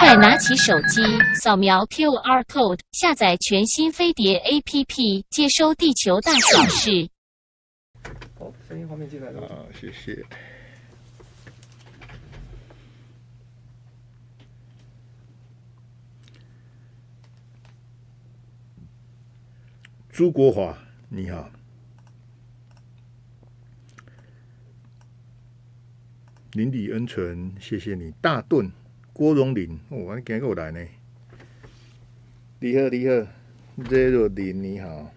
快拿起手机，扫描 QR code，下载全新飞碟 APP，接收地球大小事。好，声音方面进来了。啊，谢谢。朱国华，你好。林里恩纯，谢谢你。大顿。郭荣林，哦，安今日又来呢。你好，你好，zero 林，你好。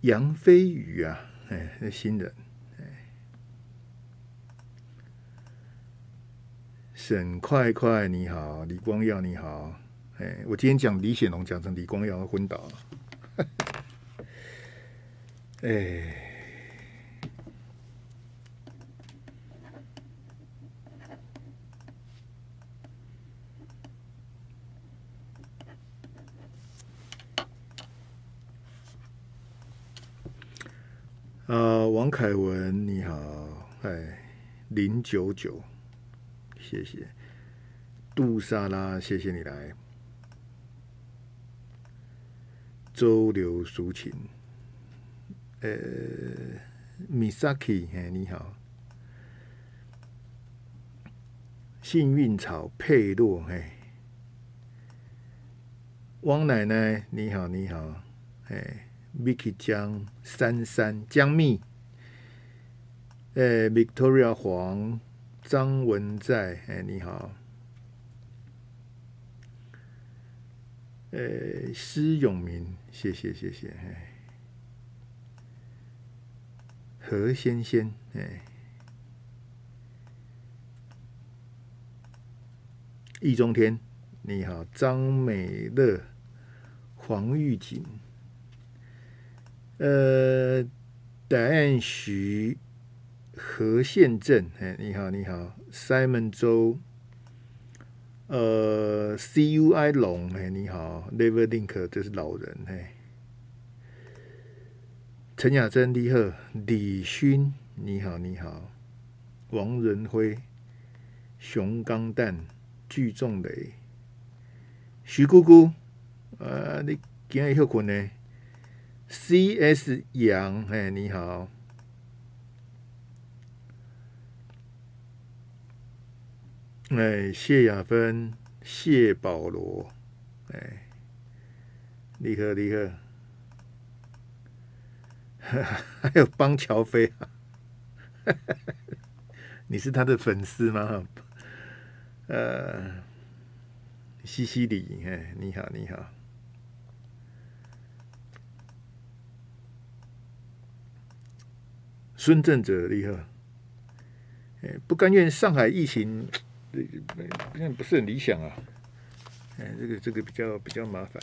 杨飞宇啊，哎，是新人。沈快快，你好，李光耀，你好。哎，我今天讲李显龙，讲成李光耀，昏倒。哎。呃，王凯文，你好，哎，零九九，谢谢，杜莎拉，谢谢你来，周流抒情，呃，米萨奇，嘿，你好，幸运草佩洛，嘿，汪奶奶，你好，你好，哎。Vicky 江珊珊江蜜，诶，Victoria 黄张文在，哎，你好，诶，施永明，谢谢谢谢，哎，何先先，哎，易中天，你好，张美乐，黄玉锦。呃，答案徐何宪正，哎，你好，你好，Simon 周，呃，CUI 龙，哎，你好 l e v e r Link，这是老人，哎，陈雅珍，李贺，李勋，你好，你好，王仁辉，熊刚蛋，聚众雷，徐姑姑，呃，你今日休困呢？C.S. 杨，嘿，你好。哎，谢亚芬，谢保罗，哎，你好，你好。还有邦乔飞，你是他的粉丝吗？呃，西西里，哎，你好，你好。孙正者厉害，哎，不甘愿上海疫情，不，不，不是很理想啊。哎，这个，这个比较比较麻烦。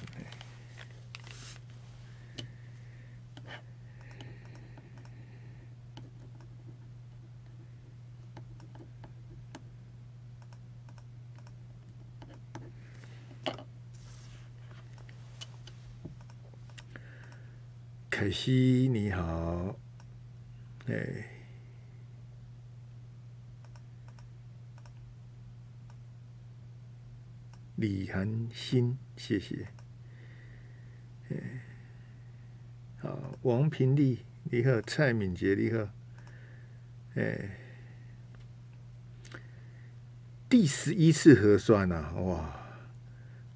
可惜你好。哎，李寒心，谢谢。哎，好，王平丽，你好，蔡敏杰，你好。哎，第十一次核酸啊，哇！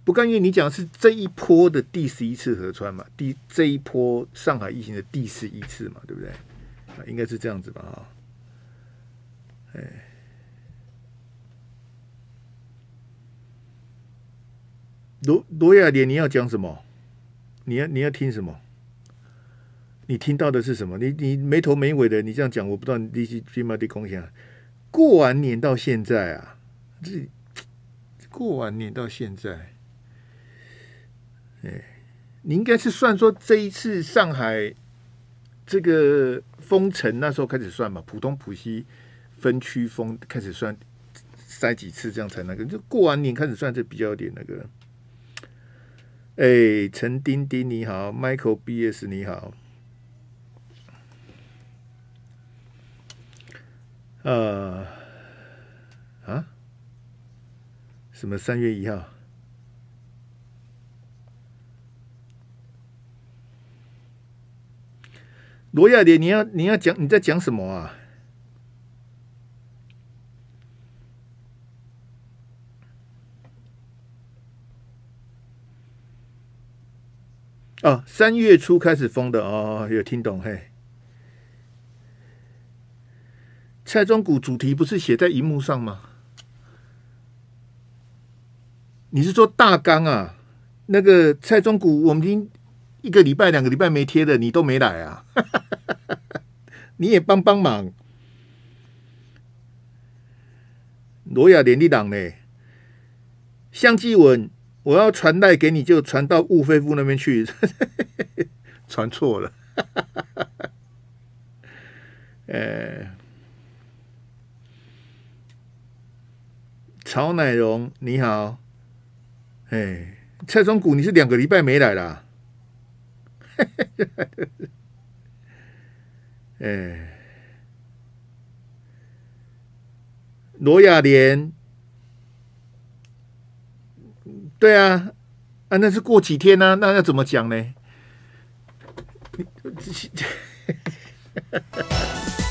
不甘愿，你讲是这一波的第十一次核酸嘛？第这一波上海疫情的第十一次嘛？对不对？应该是这样子吧，哈，哎，罗罗亚莲，你要讲什么？你要你要听什么？你听到的是什么？你你没头没尾的，你这样讲，我不知道你是干嘛贡献。过完年到现在啊，这过完年到现在，哎，你应该是算说这一次上海。这个封城那时候开始算嘛，浦东浦西分区封开始算塞几次，这样才那个就过完年开始算就比较有点那个。哎，陈丁丁你好，Michael B S 你好，呃，啊，什么三月一号？罗亚莲，你要你要讲你在讲什么啊？哦，三月初开始封的哦，有听懂嘿？蔡中股主题不是写在荧幕上吗？你是说大纲啊？那个蔡中股，我们已经一个礼拜、两个礼拜没贴的，你都没来啊？你也帮帮忙，罗雅连立党呢？相继文，我要传代给你，就传到雾飞夫那边去，传错了。哎，曹乃荣，你好。哎，蔡中谷，你是两个礼拜没来了。哎，罗亚莲，对啊，啊，那是过几天呢？那要怎么讲呢？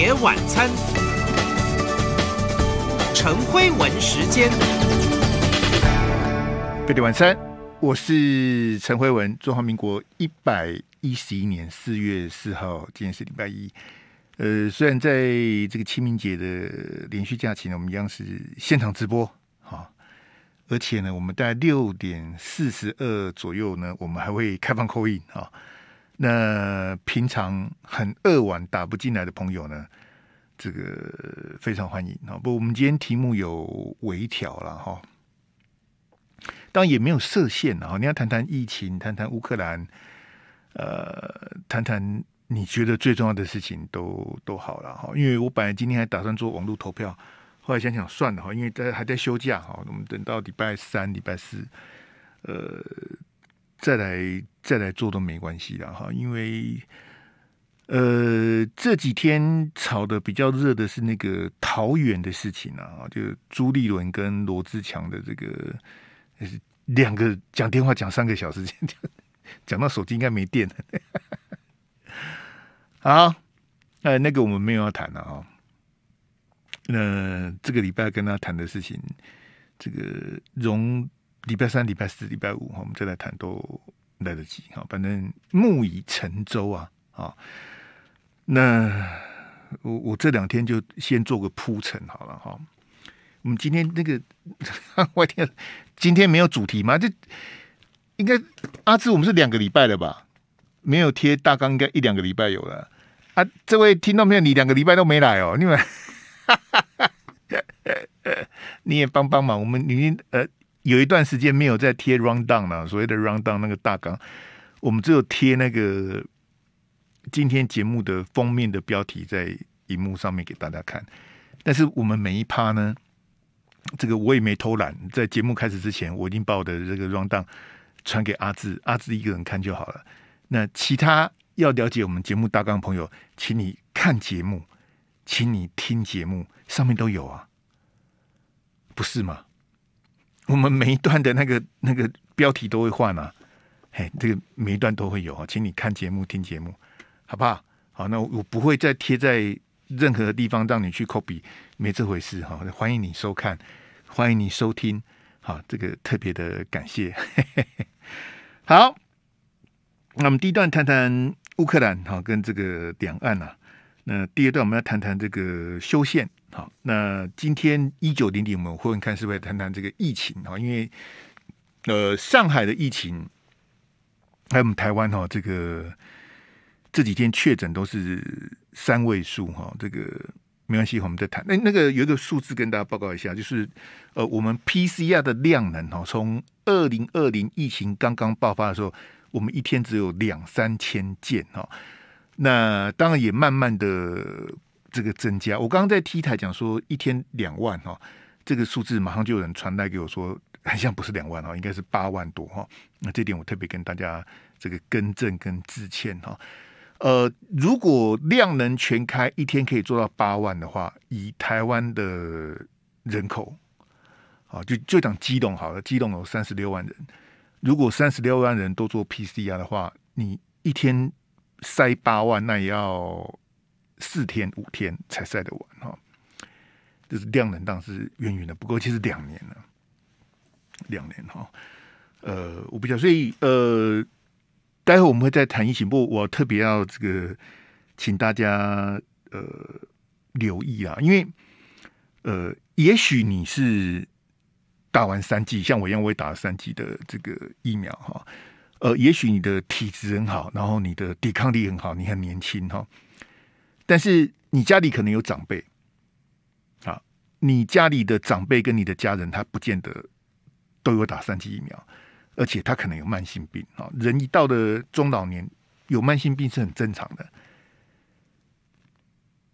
夜晚餐，陈辉文时间。夜晚餐，我是陈辉文。中华民国一百一十一年四月四号，今天是礼拜一。呃，虽然在这个清明节的连续假期呢，我们一样是现场直播啊，而且呢，我们在六点四十二左右呢，我们还会开放口音啊。那平常很二晚打不进来的朋友呢，这个非常欢迎啊！不，我们今天题目有微调了哈，当然也没有设限啊。你要谈谈疫情，谈谈乌克兰，呃，谈谈你觉得最重要的事情都都好了哈。因为我本来今天还打算做网络投票，后来想想算了哈，因为大家还在休假哈，我们等到礼拜三、礼拜四，呃，再来。再来做都没关系的哈，因为呃这几天炒的比较热的是那个桃园的事情啊，就朱立伦跟罗志强的这个两个讲电话讲三个小时，讲讲到手机应该没电了。好，呃，那个我们没有要谈了啊。那这个礼拜跟他谈的事情，这个容礼拜三、礼拜四、礼拜五，我们再来谈都。来得及啊，反正木已成舟啊啊！那我我这两天就先做个铺陈好了哈。我们今天那个外 天，今天没有主题吗？这应该阿志，我们是两个礼拜了吧？没有贴大纲，应该一两个礼拜有了啊。这位听到没有？你两个礼拜都没来哦，你们，你也帮帮忙，我们你呃。有一段时间没有在贴 rundown 了，所谓的 rundown 那个大纲，我们只有贴那个今天节目的封面的标题在荧幕上面给大家看。但是我们每一趴呢，这个我也没偷懒，在节目开始之前，我已经把我的这个 rundown 传给阿志，阿志一个人看就好了。那其他要了解我们节目大纲的朋友，请你看节目，请你听节目，上面都有啊，不是吗？我们每一段的那个 那个标题都会换啊，嘿，这个每一段都会有啊，请你看节目听节目，好不好？好，那我不会再贴在任何地方让你去 copy，没这回事哈。欢迎你收看，欢迎你收听，好，这个特别的感谢。好，那么第一段谈谈乌克兰，哈，跟这个两岸呐，那第二段我们要谈谈这个修宪。好，那今天一九零零，我们会看是不是谈谈这个疫情哈？因为呃，上海的疫情，还有我们台湾哈，这个这几天确诊都是三位数哈。这个没关系，我们再谈。那那个有一个数字跟大家报告一下，就是呃，我们 PCR 的量能哈，从二零二零疫情刚刚爆发的时候，我们一天只有两三千件哈。那当然也慢慢的。这个增加，我刚刚在 T 台讲说一天两万哈，这个数字马上就有人传带给我说，好像不是两万哈，应该是八万多哈。那这点我特别跟大家这个更正跟致歉哈。呃，如果量能全开，一天可以做到八万的话，以台湾的人口，啊，就就讲基隆好了，基隆有三十六万人，如果三十六万人都做 PCR 的话，你一天塞八万，那也要。四天五天才晒得完哈，这是量能当时远远的不够，其实两年了，两年哈，呃，我不晓得，所以呃，待会我们会再谈疫情不，我特别要这个请大家呃留意啊，因为呃，也许你是打完三剂，像我一样，我也打了三剂的这个疫苗哈，呃，也许你的体质很好，然后你的抵抗力很好，你很年轻哈。但是你家里可能有长辈，啊，你家里的长辈跟你的家人，他不见得都有打三剂疫苗，而且他可能有慢性病啊。人一到的中老年，有慢性病是很正常的。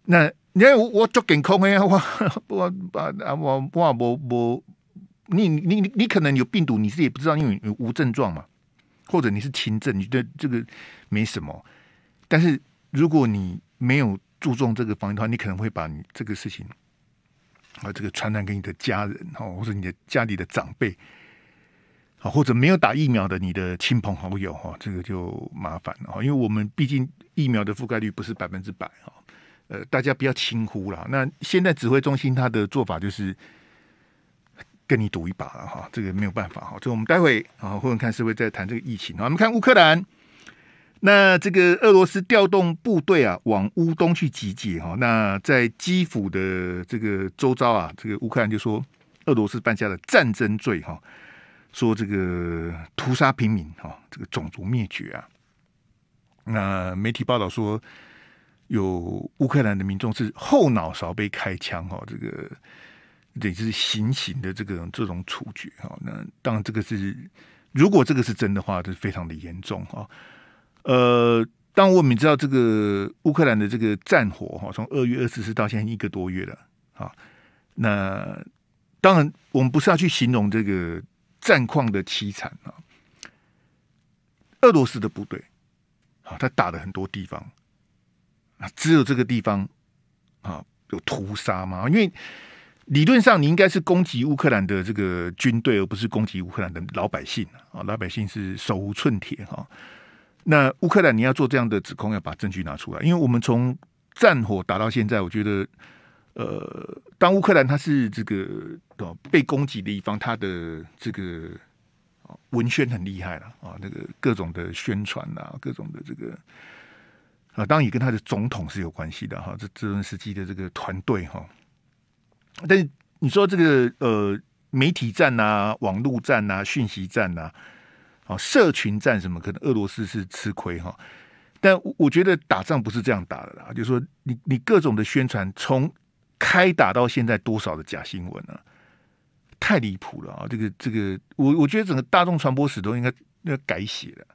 那你看我我做监控啊，我 我啊我我我我你你你你可能有病毒，你自己不知道，因为有无症状嘛，或者你是轻症，你觉得这个没什么。但是如果你没有注重这个防疫的话，你可能会把你这个事情啊，这个传染给你的家人哈，或者你的家里的长辈，啊，或者没有打疫苗的你的亲朋好友哈，这个就麻烦了哈。因为我们毕竟疫苗的覆盖率不是百分之百哈，呃，大家不要轻忽了。那现在指挥中心他的做法就是跟你赌一把了哈，这个没有办法哈。以我们待会啊，会看是不是在谈这个疫情啊。我们看乌克兰。那这个俄罗斯调动部队啊，往乌东去集结哈。那在基辅的这个周遭啊，这个乌克兰就说俄罗斯犯下了战争罪哈，说这个屠杀平民哈，这个种族灭绝啊。那媒体报道说，有乌克兰的民众是后脑勺被开枪哈，这个等于是行刑的这个这种处决哈。那当然这个是，如果这个是真的话，这是非常的严重哈。呃，当我们知道这个乌克兰的这个战火哈，从二月二十四到现在一个多月了啊。那当然，我们不是要去形容这个战况的凄惨啊。俄罗斯的部队，他打了很多地方，只有这个地方啊有屠杀嘛？因为理论上你应该是攻击乌克兰的这个军队，而不是攻击乌克兰的老百姓啊。老百姓是手无寸铁哈。那乌克兰，你要做这样的指控，要把证据拿出来。因为我们从战火打到现在，我觉得，呃，当乌克兰它是这个被攻击的一方，它的这个文宣很厉害了啊，那个各种的宣传啊，各种的这个啊，当也跟他的总统是有关系的哈，这泽连斯基的这个团队哈。但是你说这个呃，媒体战啊，网络战啊，讯息战啊。哦，社群战什么？可能俄罗斯是吃亏哈，但我觉得打仗不是这样打的啦。就说你你各种的宣传，从开打到现在，多少的假新闻呢？太离谱了啊！这个这个，我我觉得整个大众传播史都应该要改写了。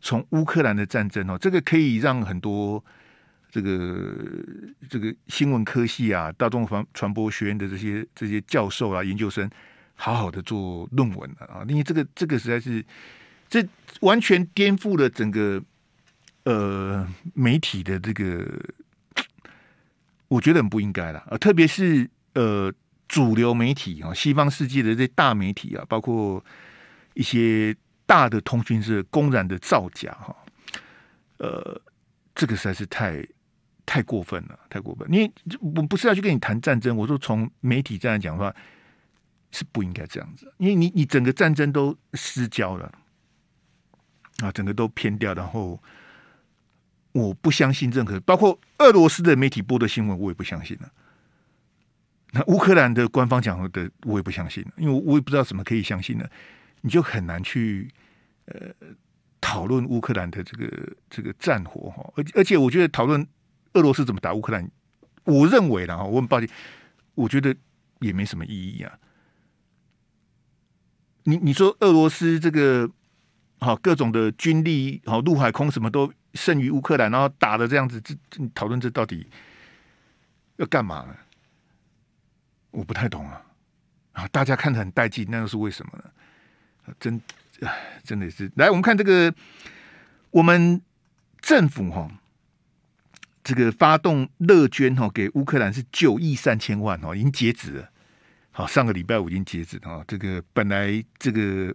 从乌克兰的战争哦，这个可以让很多这个这个新闻科系啊、大众传传播学院的这些这些教授啊、研究生好好的做论文啊，因为这个这个实在是。这完全颠覆了整个呃媒体的这个，我觉得很不应该了啊！特别是呃主流媒体啊，西方世界的这大媒体啊，包括一些大的通讯社公然的造假哈，呃，这个实在是太太过分了，太过分！因为我不是要去跟你谈战争，我说从媒体这样讲的话是不应该这样子，因为你你整个战争都失焦了。啊，整个都偏掉，然后我不相信任何，包括俄罗斯的媒体播的新闻，我也不相信了。那乌克兰的官方讲的，我也不相信，因为我我也不知道怎么可以相信呢。你就很难去呃讨论乌克兰的这个这个战火哈，而而且我觉得讨论俄罗斯怎么打乌克兰，我认为然后我很抱歉，我觉得也没什么意义啊。你你说俄罗斯这个？好，各种的军力，好陆海空什么都胜于乌克兰，然后打的这样子，这讨论这到底要干嘛呢？我不太懂啊！啊，大家看得很带劲，那又是为什么呢？真唉，真的是。来，我们看这个，我们政府哈，这个发动乐捐哈，给乌克兰是九亿三千万哦，已经截止。了。好，上个礼拜五已经截止哦。这个本来这个。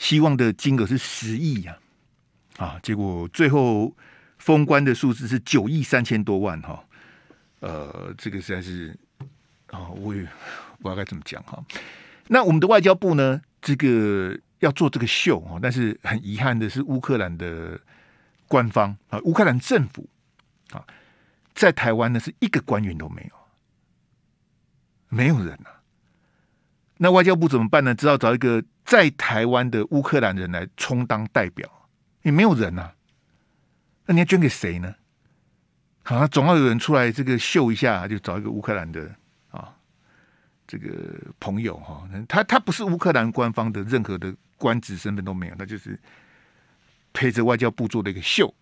希望的金额是十亿呀，啊，结果最后封关的数字是九亿三千多万哈，呃，这个实在是啊，我也不知道该怎么讲哈。那我们的外交部呢，这个要做这个秀啊，但是很遗憾的是，乌克兰的官方啊，乌克兰政府啊，在台湾呢是一个官员都没有，没有人呐。那外交部怎么办呢？只好找一个。在台湾的乌克兰人来充当代表，也没有人呐，那你要捐给谁呢？好，总要有人出来这个秀一下，就找一个乌克兰的啊，这个朋友哈，他他不是乌克兰官方的任何的官职身份都没有，那就是陪着外交部做的一个秀，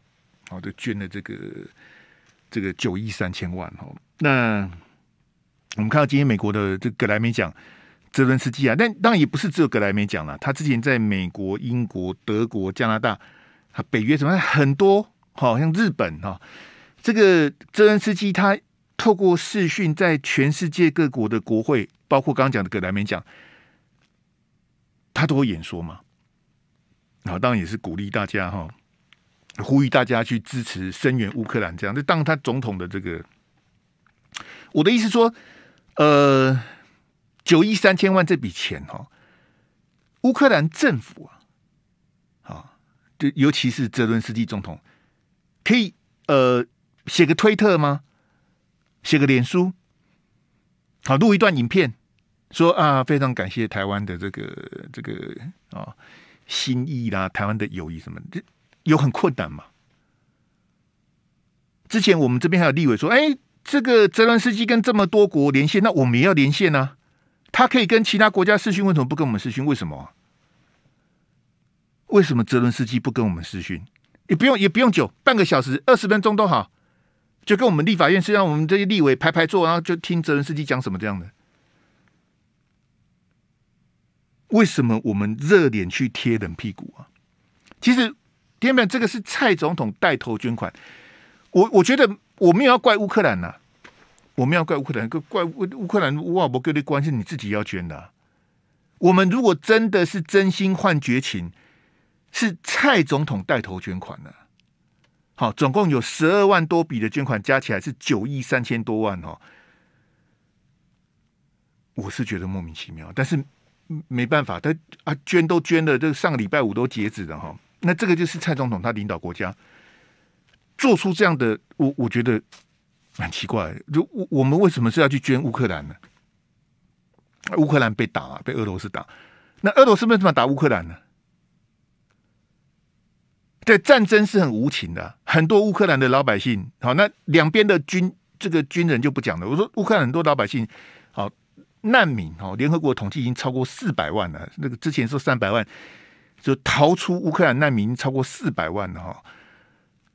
啊，就捐了这个这个九亿三千万哈。那我们看到今天美国的这格莱美奖。泽伦斯基啊，但当然也不是只有格莱美奖了。他之前在美国、英国、德国、加拿大、啊，北约什么很多，好像日本啊，这个泽伦斯基他透过视讯在全世界各国的国会，包括刚刚讲的格莱美奖，他都会演说嘛。啊，当然也是鼓励大家哈，呼吁大家去支持、声援乌克兰这样。那当他总统的这个，我的意思说，呃。九亿三千万这笔钱哦，乌克兰政府啊，啊，就尤其是泽伦斯基总统，可以呃写个推特吗？写个脸书？好录一段影片，说啊非常感谢台湾的这个这个啊心意啦，台湾的友谊什么的，有很困难嘛？之前我们这边还有立委说，哎，这个泽伦斯基跟这么多国连线，那我们也要连线呢。他可以跟其他国家视讯，为什么不跟我们视讯？为什么？为什么泽伦斯基不跟我们视讯？也不用，也不用久，半个小时、二十分钟都好，就跟我们立法院，是让我们这些立委排排坐，然后就听泽伦斯基讲什么这样的。为什么我们热脸去贴冷屁股啊？其实，天本这个是蔡总统带头捐款。我我觉得，我们也要怪乌克兰呐。我们要怪乌克兰？怪乌乌克兰乌尔伯格的关系？你自己要捐的。我们如果真的是真心换绝情，是蔡总统带头捐款的。好，总共有十二万多笔的捐款，加起来是九亿三千多万哦。我是觉得莫名其妙，但是没办法，他啊捐都捐了，这上个礼拜五都截止了哈。那这个就是蔡总统他领导国家做出这样的，我我觉得。蛮奇怪，就我我们为什么是要去捐乌克兰呢？乌克兰被打，被俄罗斯打，那俄罗斯为什么打乌克兰呢？对，战争是很无情的，很多乌克兰的老百姓，好，那两边的军这个军人就不讲了。我说乌克兰很多老百姓，好难民，好，联合国统计已经超过四百万了。那个之前说三百万，就逃出乌克兰难民超过四百万了哈，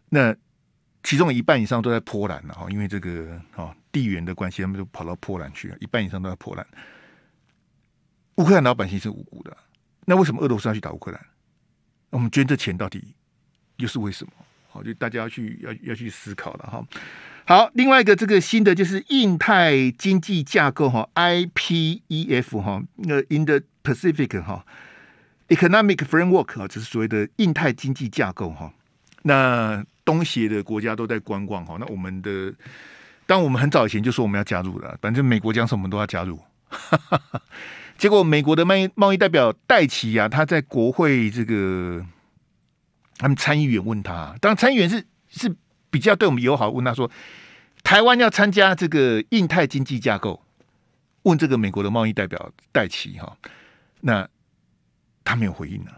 那。其中一半以上都在波兰了哈，因为这个哦地缘的关系，他们就跑到波兰去了。一半以上都在波兰。乌克兰老百姓是无辜的，那为什么俄罗斯要去打乌克兰？我们捐这钱到底又是为什么？好，就大家要去要要去思考了哈。好，另外一个这个新的就是印太经济架构哈，IPEF 哈，那 In the Pacific 哈，Economic Framework 啊，这是所谓的印太经济架构哈。那东协的国家都在观望，哈。那我们的，当我们很早以前就说我们要加入了，反正美国讲什么我们都要加入。结果美国的贸易贸易代表戴奇呀，他在国会这个，他们参议员问他，当参议员是是比较对我们友好，问他说，台湾要参加这个印太经济架构，问这个美国的贸易代表戴奇哈，那他没有回应呢。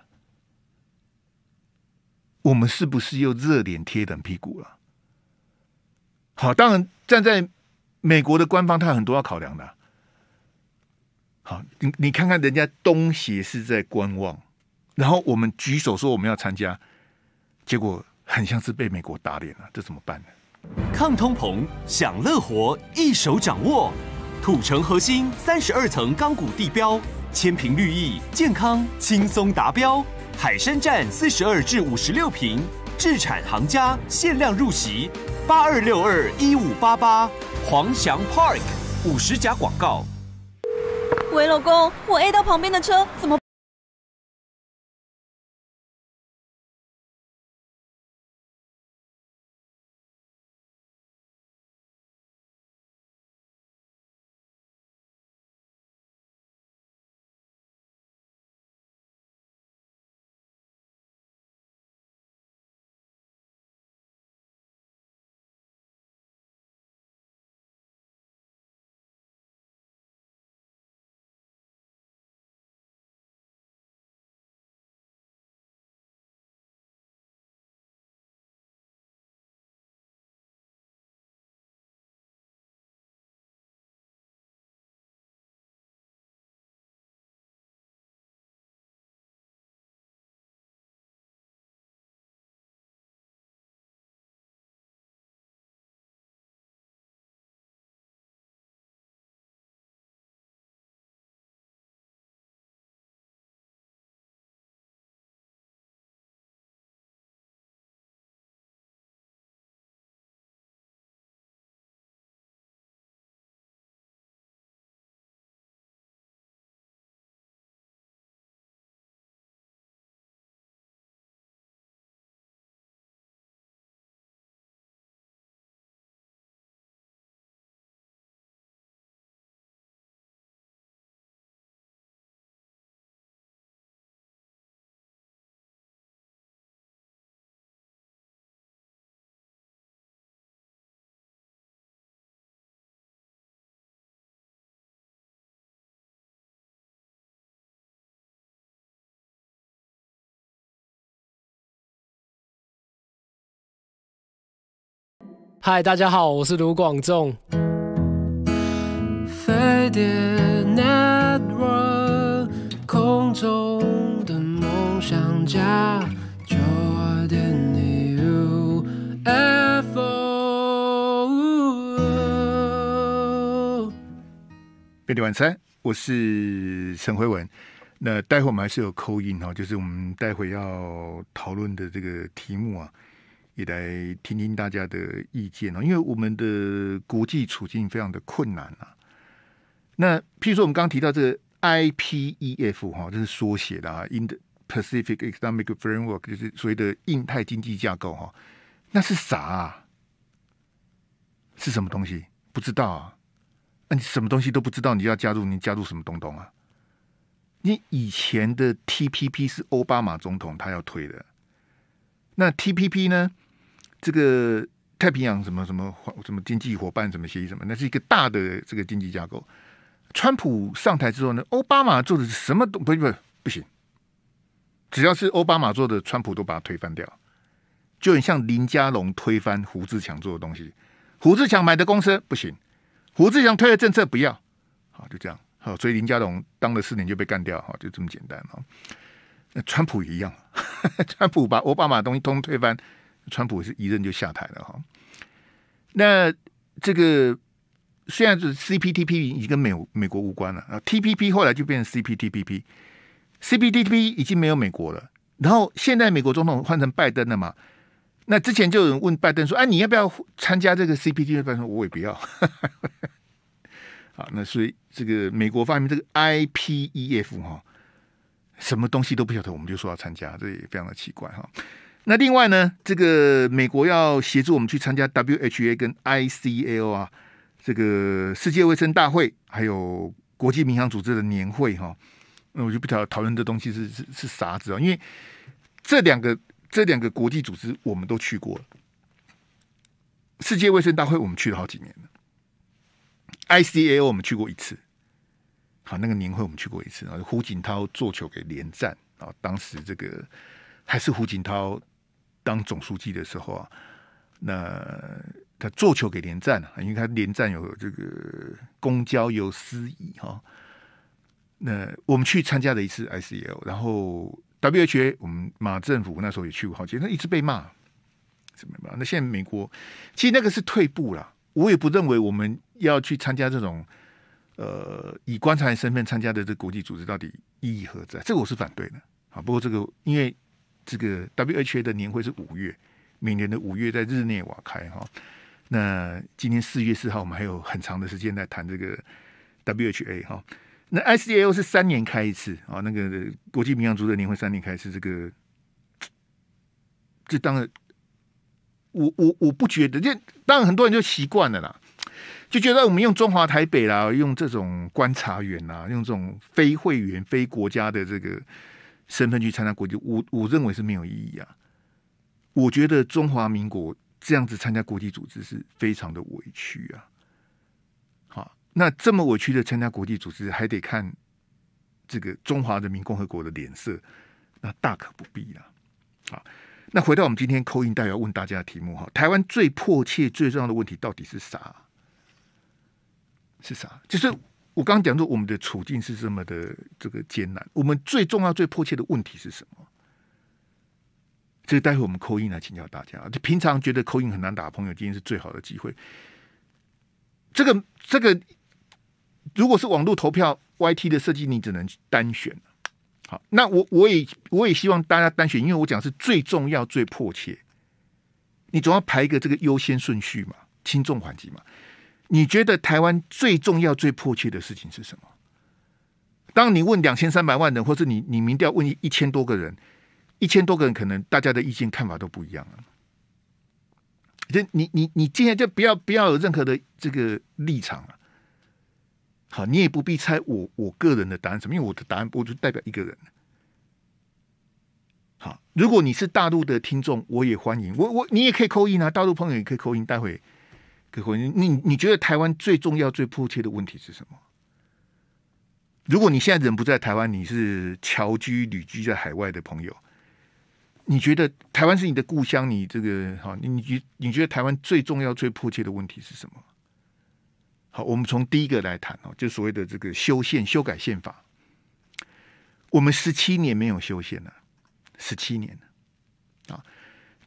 我们是不是又热脸贴冷屁股了？好，当然站在美国的官方，他很多要考量的。好，你你看看人家东协是在观望，然后我们举手说我们要参加，结果很像是被美国打脸了，这怎么办呢？抗通膨、享乐活，一手掌握。土城核心三十二层钢骨地标，千平绿意，健康轻松达标。海山站四十二至五十六平，智产行家限量入席，八二六二一五八八，黄翔 Park，五十甲广告。喂，老公，我 A 到旁边的车，怎么？嗨，大家好，我是卢广仲。飞碟 Network，空中的梦想家九 o 的 d a n n iPhone。夜里晚餐，我是陈辉文。那待会我们还是有扣印哦，就是我们待会要讨论的这个题目啊。也来听听大家的意见哦，因为我们的国际处境非常的困难啊。那譬如说，我们刚刚提到这个 IPEF 哈，这是缩写的啊 i n d e p a c i f i c Economic Framework，就是所谓的印太经济架构哈，那是啥？啊？是什么东西？不知道啊？那你什么东西都不知道，你就要加入，你加入什么东东啊？你以前的 TPP 是奥巴马总统他要推的，那 TPP 呢？这个太平洋什么什么什么经济伙伴什么协议什么，那是一个大的这个经济架构。川普上台之后呢，奥巴马做的什么都不是不行，只要是奥巴马做的，川普都把它推翻掉。就很像林家龙推翻胡志强做的东西，胡志强买的公司不行，胡志强推的政策不要，好就这样，好，所以林家龙当了四年就被干掉，哈，就这么简单啊。那川普一样，川普把奥巴马东西通通推翻。川普是一任就下台了哈，那这个虽然就是 CPTP 已经跟美美国无关了啊，TPP 后来就变成 CPTPP，CPTP 已经没有美国了，然后现在美国总统换成拜登了嘛，那之前就有人问拜登说，哎，你要不要参加这个 CPT？拜登说，我也不要。好，那所以这个美国发明这个 IPEF 哈，什么东西都不晓得，我们就说要参加，这也非常的奇怪哈。那另外呢，这个美国要协助我们去参加 WHA 跟 ICAO 啊，这个世界卫生大会，还有国际民航组织的年会哈，那我就不讨讨论这东西是是是啥子啊？因为这两个这两个国际组织，我们都去过世界卫生大会，我们去了好几年了，ICAO 我们去过一次，好，那个年会我们去过一次后胡锦涛做球给连战啊，当时这个还是胡锦涛。当总书记的时候啊，那他做球给连战啊，因为他连战有这个公交有司仪哈。那我们去参加了一次 I C L，然后 W H A，我们马政府那时候也去过，好，其实一直被骂，怎么骂？那现在美国其实那个是退步了，我也不认为我们要去参加这种呃以观察员身份参加的这国际组织到底意义何在？这个我是反对的啊。不过这个因为。这个 WHA 的年会是五月，每年的五月在日内瓦开哈。那今天四月四号，我们还有很长的时间在谈这个 WHA 哈。那 i c l 是三年开一次啊，那个国际民航组织的年会三年开一次。这个，这当然，我我我不觉得，就当然很多人就习惯了啦，就觉得我们用中华台北啦，用这种观察员啦，用这种非会员、非国家的这个。身份去参加国际，我我认为是没有意义啊！我觉得中华民国这样子参加国际组织是非常的委屈啊！好，那这么委屈的参加国际组织，还得看这个中华人民共和国的脸色，那大可不必啊。好，那回到我们今天口音代表问大家的题目哈，台湾最迫切最重要的问题到底是啥？是啥？就是。我刚讲说，我们的处境是这么的这个艰难。我们最重要、最迫切的问题是什么？这个待会我们扣音来请教大家。就平常觉得扣音很难打的朋友，今天是最好的机会。这个这个，如果是网络投票，YT 的设计，你只能单选。好，那我我也我也希望大家单选，因为我讲是最重要、最迫切。你总要排一个这个优先顺序嘛，轻重缓急嘛。你觉得台湾最重要、最迫切的事情是什么？当你问两千三百万人，或是你你民调问一千多个人，一千多个人可能大家的意见看法都不一样了。就你你你，今天就不要不要有任何的这个立场了。好，你也不必猜我我个人的答案什么，因为我的答案我就代表一个人。好，如果你是大陆的听众，我也欢迎。我我你也可以扣音啊，大陆朋友也可以扣音，待会。你你觉得台湾最重要、最迫切的问题是什么？如果你现在人不在台湾，你是侨居、旅居在海外的朋友，你觉得台湾是你的故乡，你这个哈，你你觉得台湾最重要、最迫切的问题是什么？好，我们从第一个来谈哦，就所谓的这个修宪、修改宪法。我们十七年没有修宪了，十七年了啊！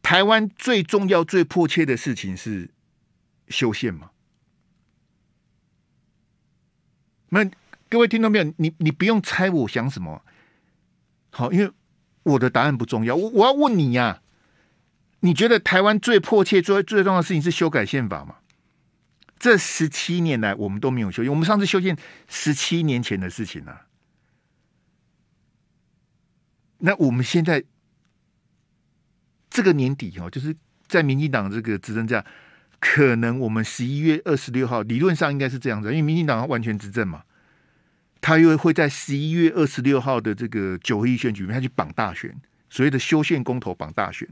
台湾最重要、最迫切的事情是。修宪吗？那各位听到没有？你你不用猜我想什么，好，因为我的答案不重要。我我要问你呀，你觉得台湾最迫切、最最重要的事情是修改宪法吗？这十七年来我们都没有修宪，我们上次修宪十七年前的事情呢。那我们现在这个年底哦，就是在民进党这个执政下。可能我们十一月二十六号理论上应该是这样子，因为民进党完全执政嘛，他又会在十一月二十六号的这个九合一选举里面去绑大选，所谓的修宪公投绑大选。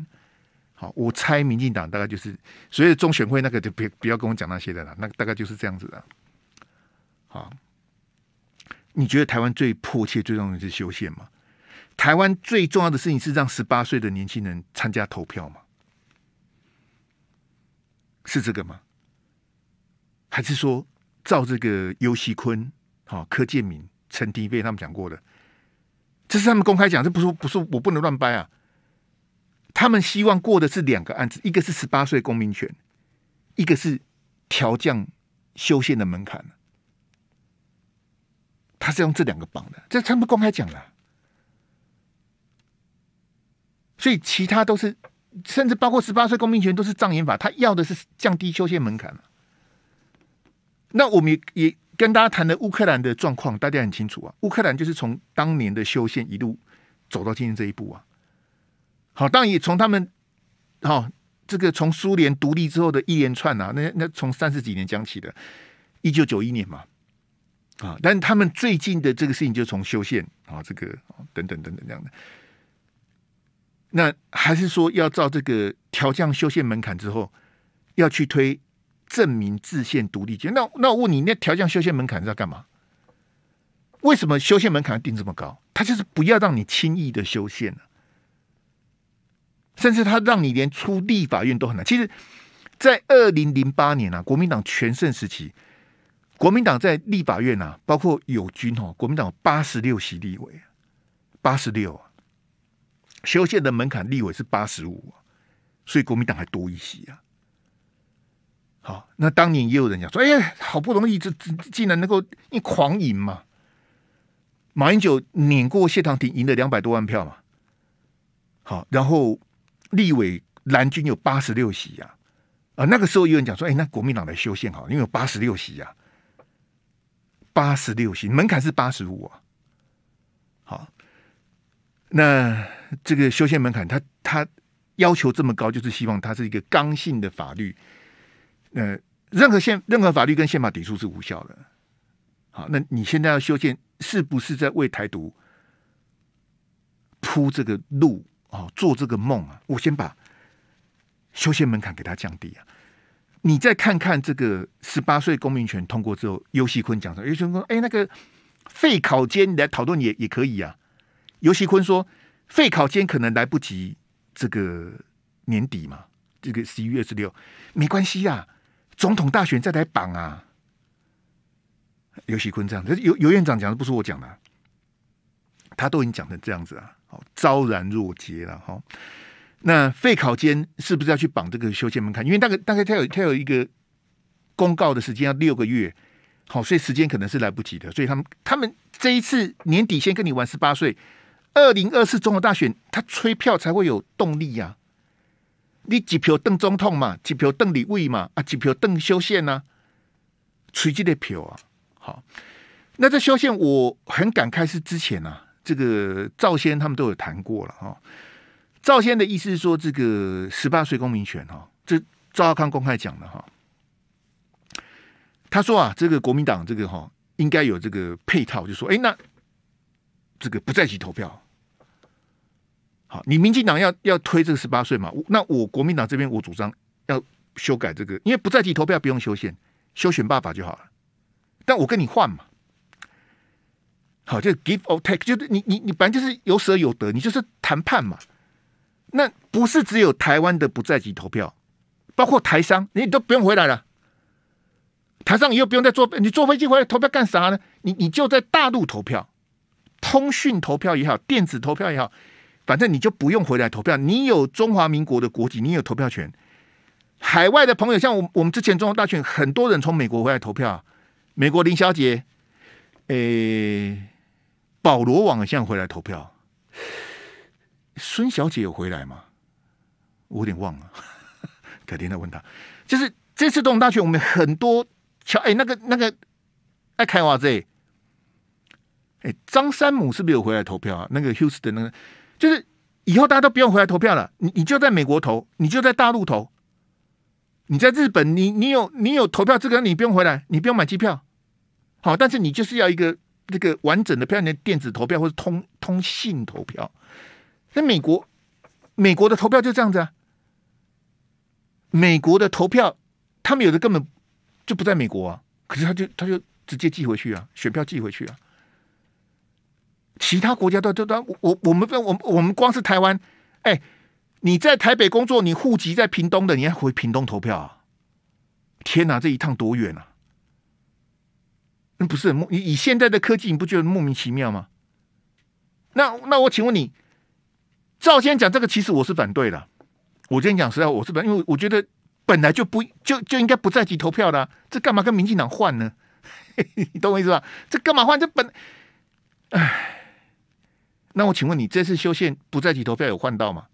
好，我猜民进党大概就是所谓的中选会那个，就别不要跟我讲那些的了，那大概就是这样子的。好，你觉得台湾最迫切、最重要的是修宪吗？台湾最重要的事情是让十八岁的年轻人参加投票吗？是这个吗？还是说，照这个尤熙坤、好柯建明、陈廷飞他们讲过的，这是他们公开讲，这不是不是我不能乱掰啊。他们希望过的是两个案子，一个是十八岁公民权，一个是调降修宪的门槛。他是用这两个绑的，这他们公开讲了，所以其他都是。甚至包括十八岁公民权都是障眼法，他要的是降低修宪门槛那我们也也跟大家谈的乌克兰的状况，大家很清楚啊。乌克兰就是从当年的修宪一路走到今天这一步啊。好，当然也从他们好这个从苏联独立之后的一连串啊，那那从三十几年讲起的，一九九一年嘛，啊，但他们最近的这个事情就从修宪啊，这个等等等等这样的。那还是说要照这个调降修宪门槛之后，要去推证明自宪独立？那那我问你，那调降修宪门槛是要干嘛？为什么修宪门槛定这么高？他就是不要让你轻易的修宪甚至他让你连出立法院都很难。其实，在二零零八年啊，国民党全盛时期，国民党在立法院啊，包括友军哦，国民党八十六席立委，八十六啊。修宪的门槛立委是八十五啊，所以国民党还多一席啊。好，那当年也有人讲说：“哎，好不容易这竟然能够……”一狂赢嘛？马英九碾过谢长廷，赢了两百多万票嘛？好，然后立委蓝军有八十六席呀。啊，那个时候有人讲说：“哎，那国民党来修宪好，因为有八十六席呀，八十六席门槛是八十五啊。”好，那。这个修宪门槛，他他要求这么高，就是希望它是一个刚性的法律。呃，任何宪任何法律跟宪法抵触是无效的。好，那你现在要修宪，是不是在为台独铺这个路啊？做这个梦啊？我先把修宪门槛给他降低啊！你再看看这个十八岁公民权通过之后，尤熙坤讲什么？尤熙坤说：“哎，那个废考监来讨论也也可以啊。”尤熙坤说。废考监可能来不及这个年底嘛，这个十一月二十六没关系呀，总统大选再来绑啊。尤喜坤这样，尤尤院长讲的不是我讲的，他都已经讲成这样子啊，好昭然若揭了哈。那废考监是不是要去绑这个修宪门槛？因为大概大概他有他有一个公告的时间要六个月，好，所以时间可能是来不及的。所以他们他们这一次年底先跟你玩十八岁。二零二四中合大选，他吹票才会有动力呀！你几票邓中统嘛？几票邓李卫嘛？啊，几票邓修宪呐、随机的票啊？好，那在修宪，我很感慨，是之前啊，这个赵先他们都有谈过了哈。赵先的意思是说，这个十八岁公民权哈，这赵康公开讲的哈，他说啊，这个国民党这个哈，应该有这个配套，就说，哎，那这个不再去投票。你民进党要要推这个十八岁嘛？那我国民党这边我主张要修改这个，因为不在籍投票不用修宪，修选爸爸就好了。但我跟你换嘛，好就 give or take，就是你你你，反正就是有舍有得，你就是谈判嘛。那不是只有台湾的不在籍投票，包括台商，你都不用回来了。台上你又不用再坐，你坐飞机回来投票干啥呢？你你就在大陆投票，通讯投票也好，电子投票也好。反正你就不用回来投票，你有中华民国的国籍，你有投票权。海外的朋友，像我，我们之前中统大选，很多人从美国回来投票，美国林小姐，诶，保罗网像回来投票，孙小姐有回来吗？我有点忘了，改天的问他，就是这次中统大选，我们很多，乔，哎，那个那个，爱开华子，哎，张三姆是不是有回来投票啊？那个 h o 斯的那个。就是以后大家都不用回来投票了，你你就在美国投，你就在大陆投，你在日本，你你有你有投票资格，你不用回来，你不用买机票，好，但是你就是要一个那个完整的漂亮的电子投票或者通通信投票。那美国美国的投票就这样子啊，美国的投票，他们有的根本就不在美国啊，可是他就他就直接寄回去啊，选票寄回去啊。其他国家都都都，我我们我我们光是台湾，哎，你在台北工作，你户籍在屏东的，你要回屏东投票啊？天哪，这一趟多远啊？那不是，你以现在的科技，你不觉得莫名其妙吗？那那我请问你，赵先讲这个，其实我是反对的。我今天讲实在，我是反，因为我觉得本来就不就就应该不在地投票的，这干嘛跟民进党换呢？你懂我意思吧？这干嘛换？这本，唉。那我请问你，这次修宪不在籍投票有换到吗？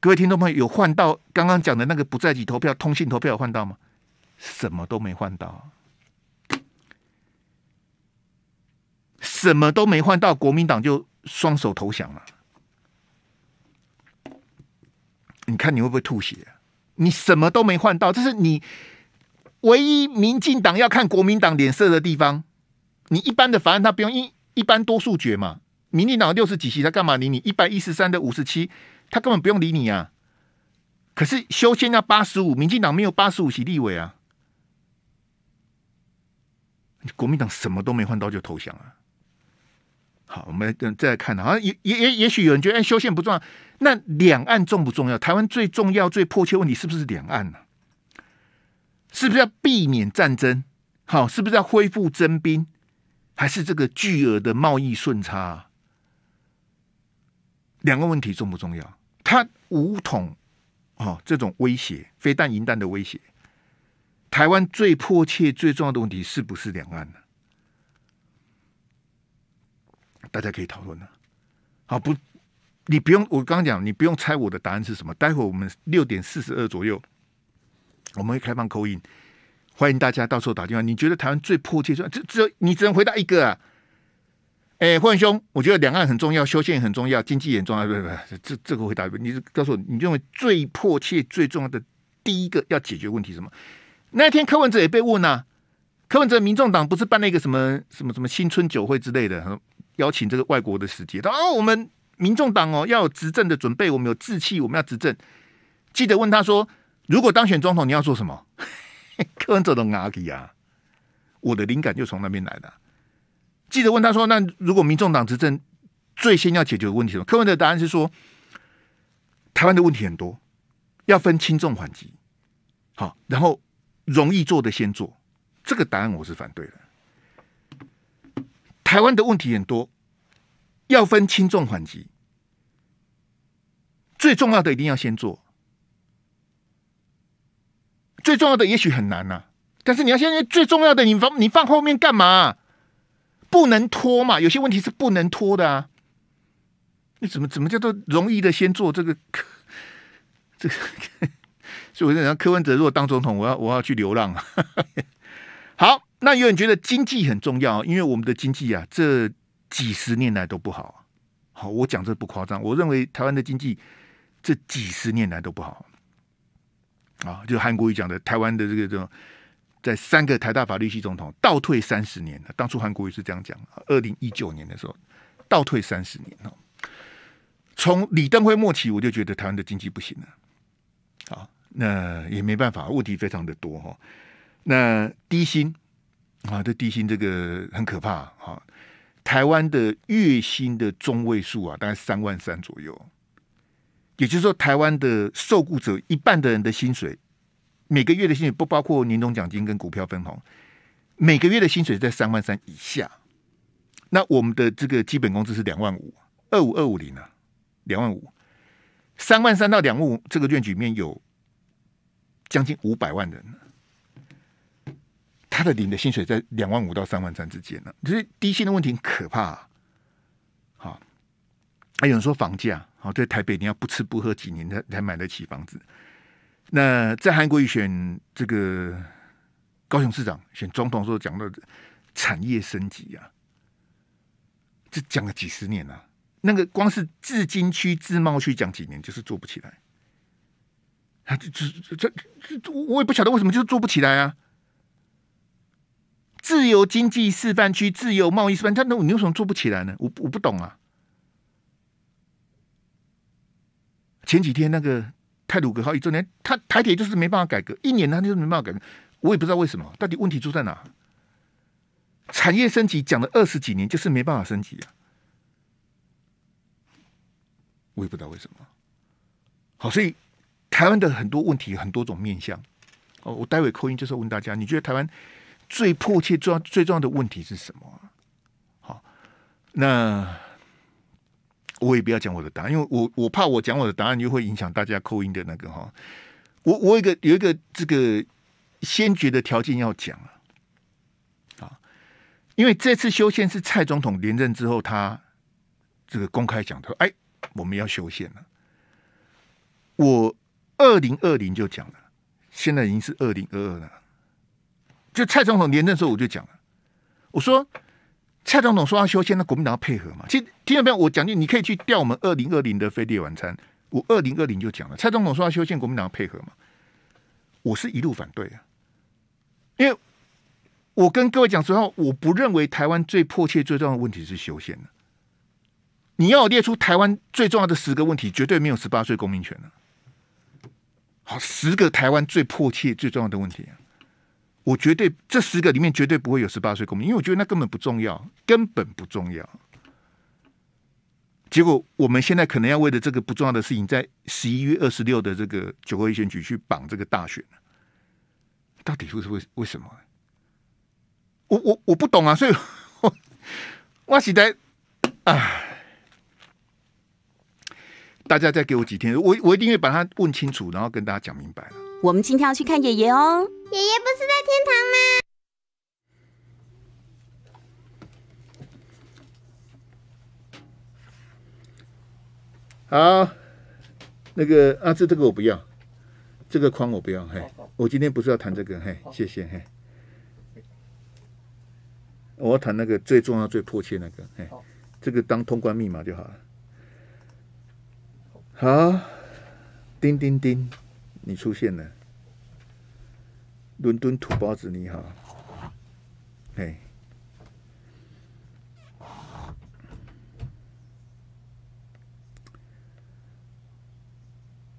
各位听众朋友，有换到刚刚讲的那个不在籍投票通信投票有换到吗？什么都没换到，什么都没换到，国民党就双手投降了。你看你会不会吐血？你什么都没换到，这是你唯一民进党要看国民党脸色的地方。你一般的法案，他不用一一般多数决嘛？民进党六十几席，他干嘛理你？一百一十三的五十七，他根本不用理你啊！可是修宪要八十五，民进党没有八十五席立委啊！国民党什么都没换到就投降了。好，我们再再看啊，也也也也许有人觉得，哎，修宪不重要，那两岸重不重要？台湾最重要、最迫切问题是不是两岸呢？是不是要避免战争？好，是不是要恢复征兵？还是这个巨额的贸易顺差，两个问题重不重要？它武统哦，这种威胁，非但银弹的威胁，台湾最迫切、最重要的问题是不是两岸呢？大家可以讨论了。好，不，你不用。我刚刚讲，你不用猜我的答案是什么。待会我们六点四十二左右，我们会开放口音。欢迎大家到时候打电话。你觉得台湾最迫切说，这有你只能回答一个。啊？哎，霍元兄，我觉得两岸很重要，修宪也很重要，经济也重要。不不，这这个回答，你告诉我，你认为最迫切、最重要的第一个要解决问题是什么？那天柯文哲也被问啊，柯文哲，民众党不是办了一个什么什么什么新春酒会之类的，邀请这个外国的使节。他说：“我们民众党哦，要有执政的准备，我们有志气，我们要执政。”记者问他说：“如果当选总统，你要做什么？” 柯文哲的阿弟啊，我的灵感就从那边来的。记者问他说：“那如果民众党执政，最先要解决的问题是什么？”柯文哲的答案是说：“台湾的问题很多，要分轻重缓急。好，然后容易做的先做。”这个答案我是反对的。台湾的问题很多，要分轻重缓急，最重要的一定要先做。最重要的也许很难呐，但是你要先最重要的，你放你放后面干嘛？不能拖嘛，有些问题是不能拖的啊。你怎么怎么叫做容易的先做这个？这个，所以我说，人家柯文哲如果当总统，我要我要去流浪。好，那有人觉得经济很重要，因为我们的经济啊，这几十年来都不好。好，我讲这不夸张，我认为台湾的经济这几十年来都不好。啊，就韩国瑜讲的，台湾的这个这种，在三个台大法律系总统倒退三十年，当初韩国瑜是这样讲，二零一九年的时候倒退三十年哦。从李登辉末期，我就觉得台湾的经济不行了。啊，那也没办法，问题非常的多哈。那低薪啊，这低薪这个很可怕啊。台湾的月薪的中位数啊，大概三万三左右。也就是说，台湾的受雇者一半的人的薪水，每个月的薪水不包括年终奖金跟股票分红，每个月的薪水在三万三以下。那我们的这个基本工资是两万五，二五二五零啊，两万五，三万三到两万五这个卷局里面有将近五百万人呢。他的领的薪水在两万五到三万三之间呢，就是低薪的问题可怕。好，还有人说房价。好，在台北你要不吃不喝几年才才买得起房子。那在韩国选这个高雄市长、选总统时候讲到的产业升级啊，这讲了几十年了。那个光是自金区、自贸区讲几年就是做不起来。啊，这这这这我我也不晓得为什么就是做不起来啊。自由经济示范区、自由贸易示范区，那你为什么做不起来呢？我我不懂啊。前几天那个泰鲁格好，一周年，他台铁就是没办法改革，一年呢他就没办法改革，我也不知道为什么，到底问题出在哪？产业升级讲了二十几年，就是没办法升级啊，我也不知道为什么。好，所以台湾的很多问题很多种面向。哦，我待会扣音就是问大家，你觉得台湾最迫切、重要、最重要的问题是什么？好，那。我也不要讲我的答案，因为我我怕我讲我的答案就会影响大家扣音的那个哈。我我一个有一个这个先决的条件要讲啊，啊，因为这次修宪是蔡总统连任之后，他这个公开讲的，哎，我们要修宪了。我二零二零就讲了，现在已经是二零二二了，就蔡总统连任时候我就讲了，我说。蔡总统说要修宪，那国民党要配合嘛？其实听到没有？我讲句，你可以去调我们二零二零的飞碟晚餐。我二零二零就讲了，蔡总统说要修宪，国民党要配合嘛？我是一路反对啊，因为我跟各位讲实话，我不认为台湾最迫切、最重要的问题是修宪了。你要列出台湾最重要的十个问题，绝对没有十八岁公民权啊。好，十个台湾最迫切、最重要的问题啊。我绝对这十个里面绝对不会有十八岁公民，因为我觉得那根本不重要，根本不重要。结果我们现在可能要为了这个不重要的事情，在十一月二十六的这个九合一选举去绑这个大选到底会是为为什么？我我我不懂啊，所以我是得唉，大家再给我几天，我我一定会把它问清楚，然后跟大家讲明白了。我们今天要去看爷爷哦。爷爷不是在天堂吗？好，那个啊，这这个我不要，这个框我不要。嘿，我今天不是要谈这个，嘿，谢谢嘿。我要谈那个最重要、最迫切那个。嘿，这个当通关密码就好了。好，叮叮叮。你出现了，伦敦土包子你好，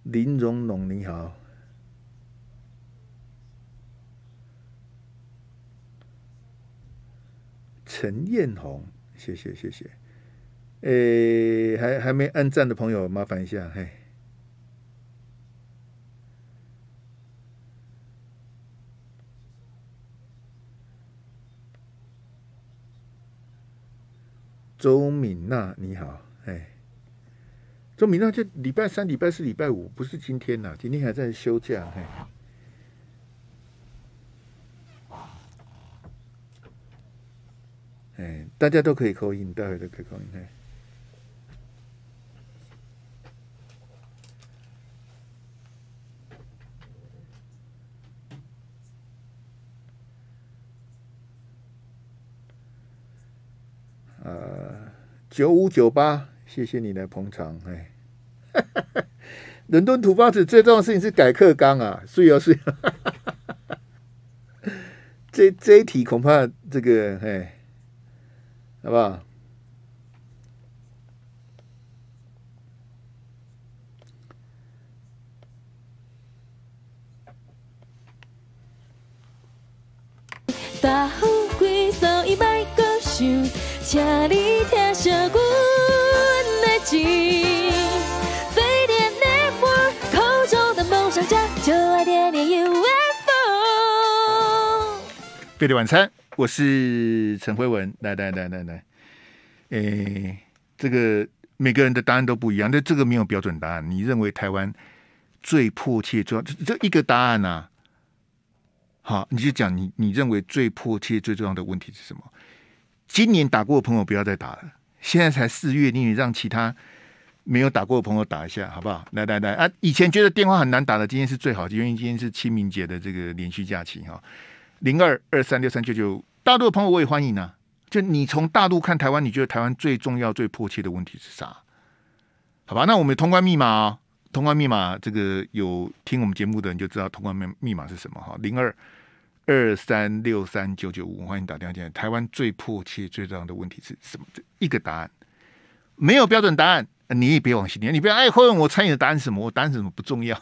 林蓉蓉你好，陈艳红，谢谢谢谢，哎，还还没按赞的朋友，麻烦一下，嘿。周敏娜，你好，哎，周敏娜，这礼拜三、礼拜四、礼拜五不是今天呐？今天还在休假，哎，哎，大家都可以扣音，待会都可以扣音，哎，啊。九五九八，谢谢你来捧场，哎，伦敦土包子最重要的事情是改课纲啊，睡啊睡，这这一题恐怕这个哎，好不好？大富贵，所以莫顾想。家里铁石骨的劲，飞碟的梦，口中的梦想家，就爱点点 UFO。飞碟晚餐，我是陈慧文。来来来来来，哎，这个每个人的答案都不一样，但这个没有标准答案。你认为台湾最迫切、重要，这一个答案啊？好，你就讲你你认为最迫切、最重要的问题是什么？今年打过的朋友不要再打了，现在才四月，你也让其他没有打过的朋友打一下，好不好？来来来啊！以前觉得电话很难打的，今天是最好的，因为今天是清明节的这个连续假期哈。零二二三六三九九，大陆的朋友我也欢迎啊！就你从大陆看台湾，你觉得台湾最重要、最迫切的问题是啥？好吧？那我们通关密码啊，通关密码，这个有听我们节目的人就知道通关密密码是什么哈。零二。二三六三九九五，欢迎打电话进来。台湾最迫切、最重要的问题是什么？一个答案，没有标准答案。你也别往心里，你不哎，会问我参与的答案是什么？我答案什么不重要。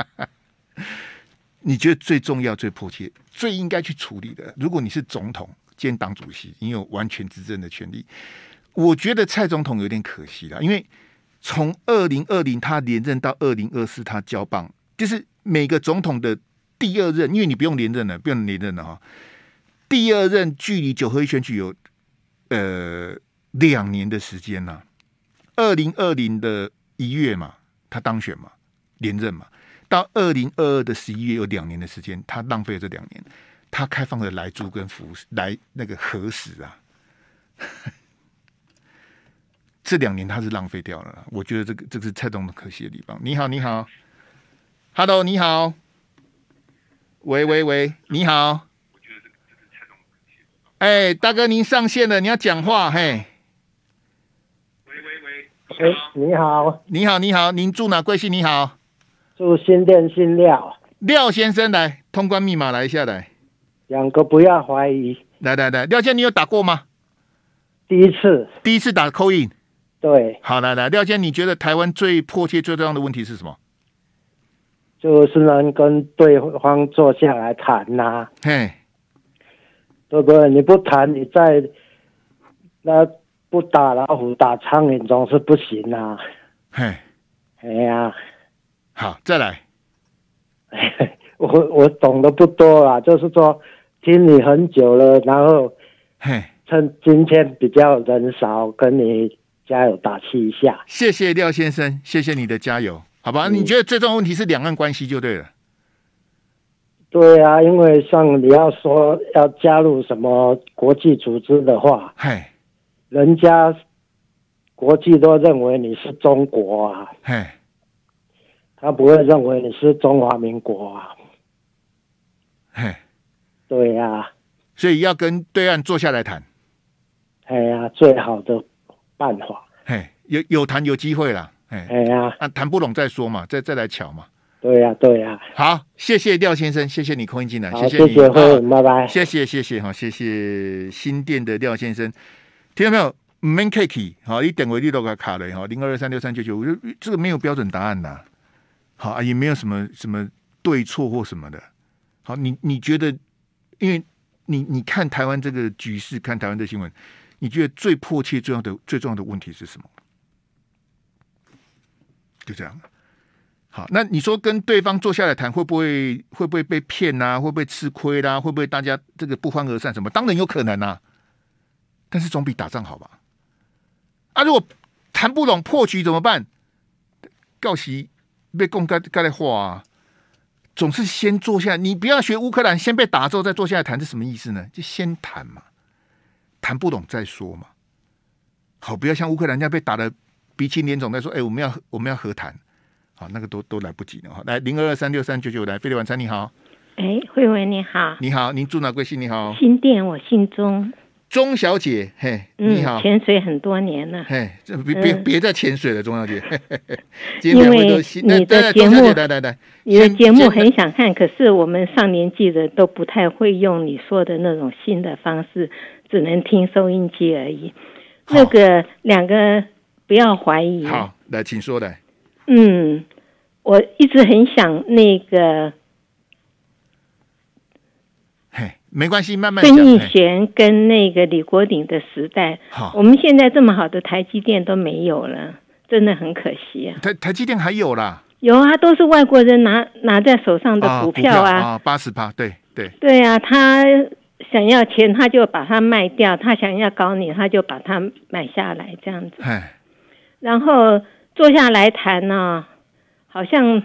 你觉得最重要、最迫切、最应该去处理的，如果你是总统兼党主席，你有完全执政的权利。我觉得蔡总统有点可惜了，因为从二零二零他连任到二零二四他交棒，就是每个总统的。第二任，因为你不用连任了，不用连任了哈。第二任距离九合一选举有呃两年的时间了。二零二零的一月嘛，他当选嘛，连任嘛，到二零二二的十一月有两年的时间，他浪费了这两年，他开放了来住跟服来那个核实啊？这两年他是浪费掉了。我觉得这个，这个是蔡总统可惜的地方。你好，你好，Hello，你好。喂喂喂，你好！我觉得这个这个哎，大哥，您上线了，你要讲话嘿。喂喂喂，哎，你好，你好，你好，您住哪？贵姓？你好，住新店新廖廖先生来，通关密码来一下来。两个不要怀疑。来来来，廖先生，你有打过吗？第一次，第一次打扣印。对。好来来，廖先生，你觉得台湾最迫切、最重要的问题是什么？就是能跟对方坐下来谈呐，对不对？你不谈，你在那不打老虎打苍蝇总是不行呐。嘿，哎呀，好，再来。我我懂得不多啦，就是说听你很久了，然后嘿，趁今天比较人少，跟你加油打气一下。谢谢廖先生，谢谢你的加油。好吧，你觉得最重要问题是两岸关系就对了。对啊，因为像你要说要加入什么国际组织的话，嘿，人家国际都认为你是中国啊，嘿，他不会认为你是中华民国啊，嘿，对呀，所以要跟对岸坐下来谈。哎呀，最好的办法。嘿，有有谈有机会了。哎，哎呀，那谈不拢再说嘛，再再来瞧嘛。对呀，对呀。好，谢谢廖先生，谢谢你空运进来，谢谢你哈，拜拜。谢谢，谢谢哈，谢谢新店的廖先生，听到没有？Man Cakey，好，以点为绿豆卡卡雷哈零二二三六三九九，我觉得这个没有标准答案呐，好，也没有什么什么对错或什么的。好，你你觉得，因为你你看台湾这个局势，看台湾的新闻，你觉得最迫切重要的最重要的问题是什么？就这样，好，那你说跟对方坐下来谈，会不会会不会被骗呐？会不会吃亏啦？会不会大家这个不欢而散？什么当然有可能呐，但是总比打仗好吧？啊，如果谈不拢破局怎么办？告席被供干干的话，总是先坐下你不要学乌克兰，先被打之后再坐下来谈，这什么意思呢？就先谈嘛，谈不懂再说嘛。好，不要像乌克兰样被打的。鼻青脸肿的说：“哎，我们要我们要和谈，好，那个都都来不及了哈。来零二二三六三九九来飞利晚餐你好，哎，慧文你好，你好，您住哪贵姓？你好，新店，我姓钟，钟小姐，嘿，你好，潜水很多年了，嘿，这别别别再潜水了，钟小姐，因为你的节目，对对对，你的节目很想看，可是我们上年纪的都不太会用你说的那种新的方式，只能听收音机而已。那个两个。”不要怀疑。好，来，请说的。嗯，我一直很想那个，嘿，没关系，慢慢。孙艺璇跟那个李国鼎的时代，好，我们现在这么好的台积电都没有了，真的很可惜啊。台台积电还有啦，有啊，都是外国人拿拿在手上的股票啊，八十八，对对。对啊，他想要钱，他就把它卖掉；他想要搞你，他就把它买下来，这样子。然后坐下来谈呢，好像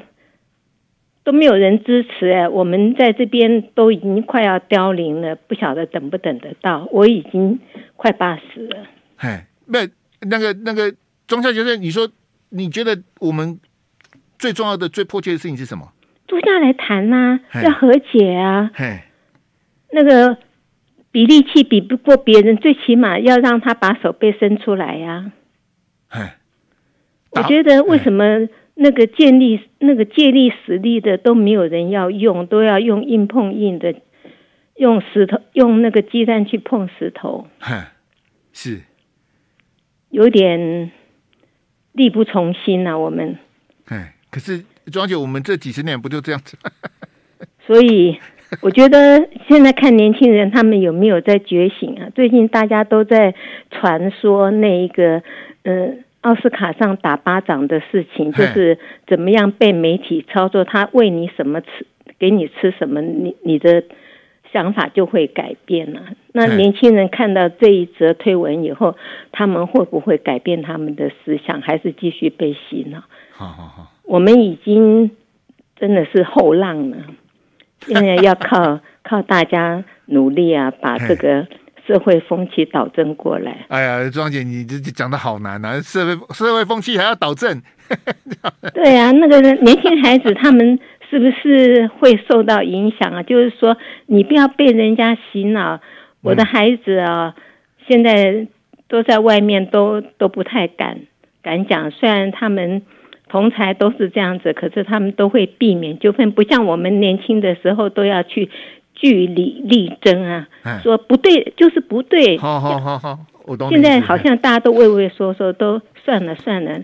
都没有人支持哎。我们在这边都已经快要凋零了，不晓得等不等得到。我已经快八十了。哎，那个那个中校先生，你说你觉得我们最重要的、最迫切的事情是什么？坐下来谈呐，要和解啊。那个比力气比不过别人，最起码要让他把手背伸出来呀。我觉得为什么那个借力、那个借力使力的都没有人要用，都要用硬碰硬的，用石头、用那个鸡蛋去碰石头？是，有点力不从心呐。我们哎，可是庄姐，我们这几十年不就这样子？所以我觉得现在看年轻人他们有没有在觉醒啊？最近大家都在传说那一个，嗯。奥斯卡上打巴掌的事情，就是怎么样被媒体操作？他喂你什么吃，给你吃什么，你你的想法就会改变了。那年轻人看到这一则推文以后，他们会不会改变他们的思想，还是继续被洗脑？好好好，我们已经真的是后浪了，现在要靠靠大家努力啊，把这个。社会风气导正过来。哎呀，庄姐，你这讲的好难啊！社会社会风气还要导正。对啊，那个年轻孩子他们是不是会受到影响啊？就是说，你不要被人家洗脑。我的孩子啊，现在都在外面，都都不太敢敢讲。虽然他们同才都是这样子，可是他们都会避免纠纷，不像我们年轻的时候都要去。据理力争啊，说不对就是不对。好好好，好，我懂。现在好像大家都畏畏缩缩，都算了算了。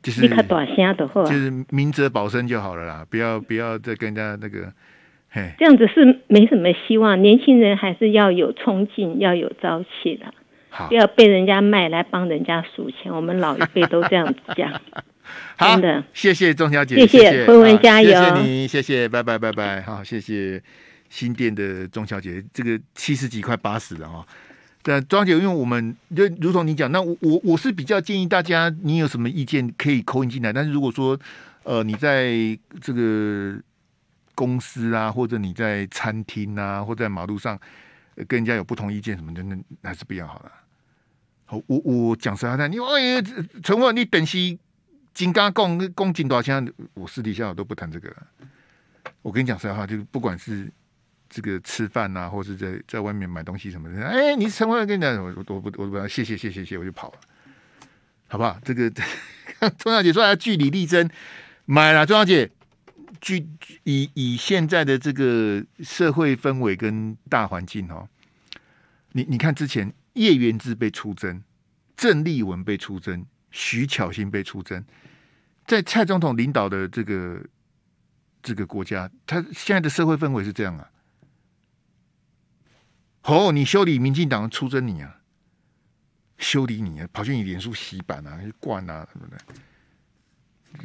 就是你刻短下。的话，就是明哲保身就好了啦，不要不要再跟人家那个。这样子是没什么希望，年轻人还是要有冲劲，要有朝气的，不要被人家卖来帮人家数钱。我们老一辈都这样子讲。真的，谢谢钟小姐，谢谢慧文，加油！谢谢你，谢谢，拜拜，拜拜，好，谢谢。新店的钟小姐，这个七十几快八十了哈。但庄姐，因为我们就如同你讲，那我我我是比较建议大家，你有什么意见可以扣音进来。但是如果说，呃，你在这个公司啊，或者你在餐厅啊，或者在马路上，跟人家有不同意见什么的，那还是不要好了。我我讲实话，你哎，陈万，你等息金加共共斤多少钱？我私底下我都不谈这个。我跟你讲实话，就是不管是这个吃饭啊，或是在在外面买东西什么的，哎，你城管跟你讲，我我我我我要谢谢谢谢谢，我就跑了，好不好？这个钟 小姐说要据理力争，买了。钟小姐，据以以现在的这个社会氛围跟大环境哦，你你看之前叶元志被出征，郑丽文被出征，徐巧芯被出征，在蔡总统领导的这个这个国家，他现在的社会氛围是这样啊。哦，你修理民进党出征你啊，修理你啊，跑去你脸书洗版啊，去灌啊，什么的，这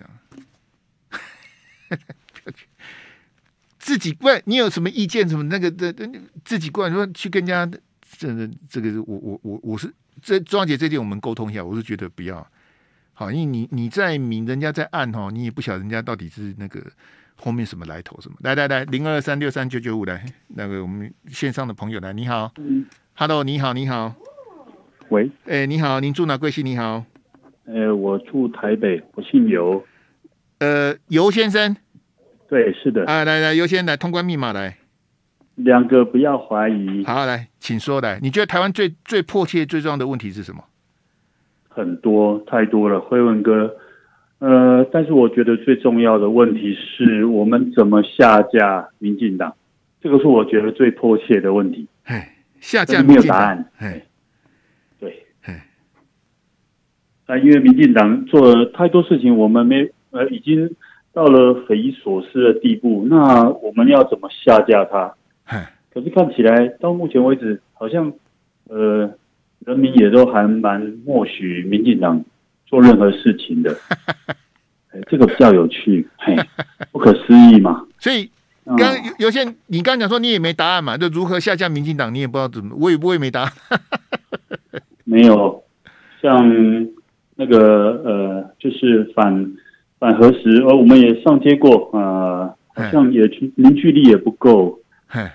样，自己灌。你有什么意见？什么那个的？自己灌说去跟人家这个这个，我我我我是这庄姐这点我们沟通一下，我是觉得不要好，因为你你在明，人家在暗哈，你也不晓得人家到底是那个。后面什么来头？什么来来来？零二三六三九九五来，那个我们线上的朋友来，你好，Hello，你好，你好，喂，哎，你好，您住哪？贵姓？你好，呃，我住台北，我姓游，呃，尤先生，对，是的，啊，来来，尤先生，来通关密码来，两个不要怀疑，好来，请说来，你觉得台湾最最迫切、最重要的问题是什么？很多太多了，辉文哥。呃，但是我觉得最重要的问题是我们怎么下架民进党，这个是我觉得最迫切的问题。哎，下架有答案。哎，对，哎，啊，因为民进党做了太多事情，我们没呃，已经到了匪夷所思的地步。那我们要怎么下架他？哎，可是看起来到目前为止，好像呃，人民也都还蛮默许民进党。做任何事情的，这个比较有趣，嘿，不可思议嘛。所以刚有些，你刚刚讲说你也没答案嘛？就如何下架民进党，你也不知道怎么，我也不会没答。没有，像那个呃，就是反反核时，呃，我们也上街过，呃，好像也去凝聚力也不够。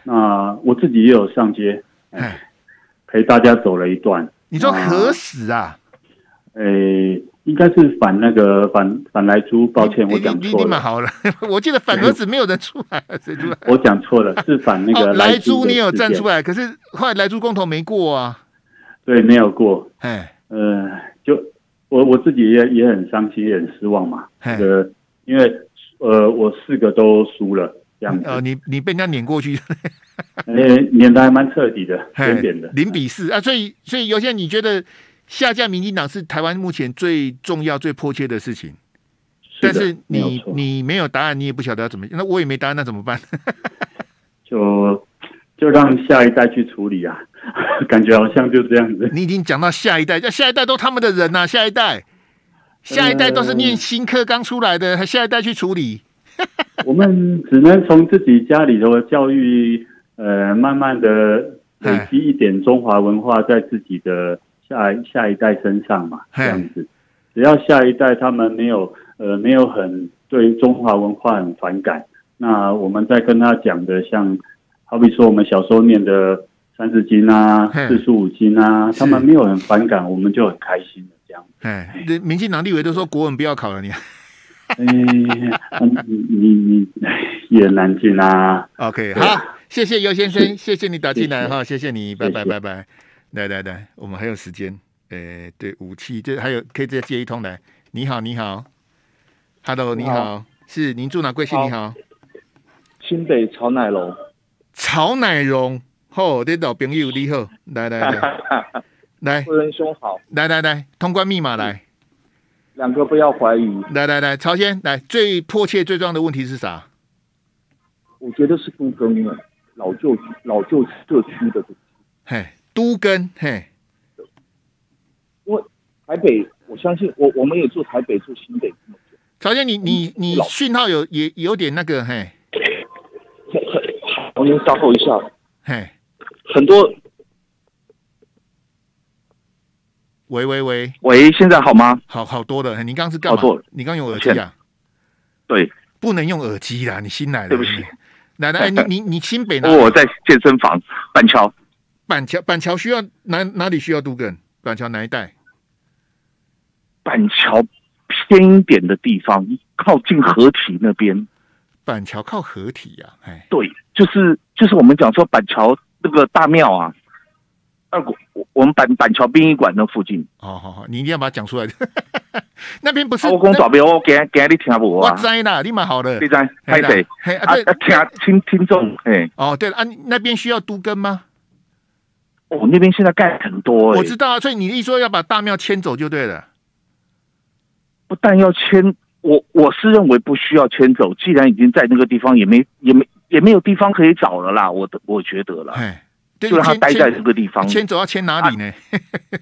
那我自己也有上街，陪大家走了一段。你说核死啊！诶，应该是反那个反反莱猪，抱歉我讲错了。好了，我记得反儿子没有人出来，我讲错了，是反那个莱猪。你有站出来，可是后来来猪公投没过啊？对，没有过。哎，呃，就我我自己也也很伤心，也很失望嘛。呃，因为呃，我四个都输了这样子。呃，你你被人家碾过去，哎，碾的还蛮彻底的，点点的零比四啊。所以所以有些你觉得。下架民进党是台湾目前最重要、最迫切的事情，但是你你没有答案，你也不晓得怎么，那我也没答案，那怎么办？就就让下一代去处理啊，感觉好像就这样子。你已经讲到下一代，下一代都他们的人呐，下一代，下一代都是念新科刚出来的，还下一代去处理？我们只能从自己家里的教育，呃，慢慢的累积一点中华文化在自己的。下下一代身上嘛，这样子，只要下一代他们没有呃没有很对中华文化很反感，那我们在跟他讲的，像好比说我们小时候念的《三字经》啊，《四书五经》啊，他们没有很反感，我们就很开心的这样。哎，民民进党立委都说国文不要考了，你，你你你一言难尽啊。OK，好，谢谢尤先生，谢谢你打进来哈，谢谢你，拜拜拜拜。来来来，我们还有时间。诶，对武器，这还有可以再接一通来。你好，你好，Hello，你好，是您住哪贵姓？你好，新北曹乃龙。曹乃荣，吼，你老朋友你好，来来来，来，夫人兄好，来来来，通关密码来，两个不要怀疑，来来来，曹先来，最迫切、最重要的问题是啥？我觉得是公更了，老旧老旧社区的东西，嘿。都跟嘿，因为台北，我相信我我们也住台北住新北。曹件你你你讯号有也有点那个嘿，我先稍后一下嘿，很多。喂喂喂喂，现在好吗？好好多了。你刚刚是干嘛？你刚用耳机啊？对，不能用耳机啦。你新来的，对不起，奶奶，你你你新北的？我在健身房板桥。板桥板桥需要哪哪里需要独根？板桥哪一带？板桥偏一点的地方，靠近合体那边。板桥靠合体呀，哎，对，就是就是我们讲说板桥那个大庙啊，二我我们板板桥殡仪馆那附近。哦，好好，你一定要把它讲出来。那边不是我公长辈，我给给你听不？我塞，那你蛮好的。你在太对，啊，还听听听众，哎，哦对了，啊那边需要都根吗？我那边现在盖很多，我知道啊，所以你一说要把大庙迁走就对了。不但要迁，我我是认为不需要迁走，既然已经在那个地方，也没也没也没有地方可以找了啦。我我觉得了，就让他待在这个地方。迁走要迁哪里呢？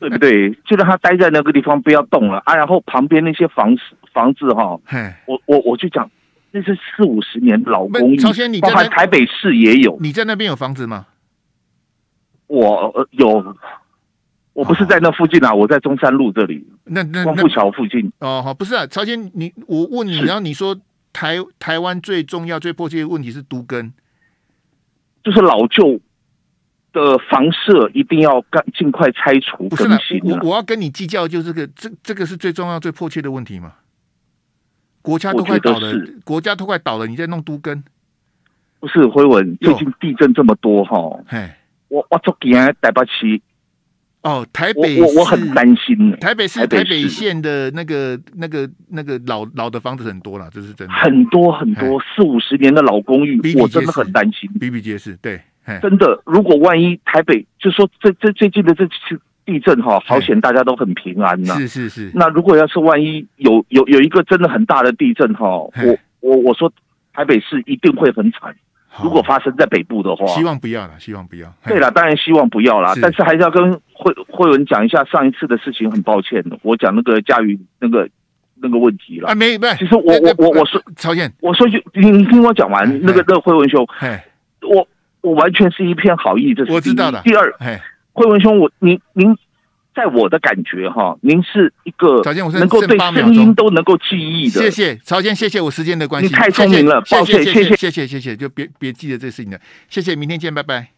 对不对？就让他待在那个地方，不要动了啊。然后旁边那些房子房子哈，我我我去讲那是四五十年老工艺，包括台北市也有。你在那边有房子吗？我有，我不是在那附近啊，我在中山路这里。那那光复桥附近哦，好，不是啊，曹先，你我问你，然后你说台台湾最重要、最迫切的问题是都根，就是老旧的房舍一定要干尽快拆除，不是我我要跟你计较，就是个这这个是最重要、最迫切的问题嘛？国家都快倒了，国家都快倒了，你在弄都根？不是，辉文，最近地震这么多哈，嘿。我我做给台北市哦，台北我我很担心。台北市台北县的那个那个那个老老的房子很多了，这是真的。很多很多四五十年的老公寓，我真的很担心。比比皆是，对，真的。如果万一台北，就说这这最近的这次地震哈，好险，大家都很平安呢。是是是。那如果要是万一有有有一个真的很大的地震哈，我我我说台北市一定会很惨。如果发生在北部的话，希望不要了，希望不要。对了，当然希望不要了，但是还是要跟惠惠文讲一下上一次的事情，很抱歉的，我讲那个嘉榆那个那个问题了啊，没，没。其实我我我我说曹燕，我说你你听我讲完那个那个惠文兄，我我完全是一片好意这我知道的。第二，惠文兄，我您您。在我的感觉哈，您是一个曹健，我能够对声音都能够记忆的。谢谢曹先，谢谢我时间的关系，你太聪明了，抱歉，谢谢，谢谢，谢谢，就别别记得这事情了，谢谢，明天见，拜拜。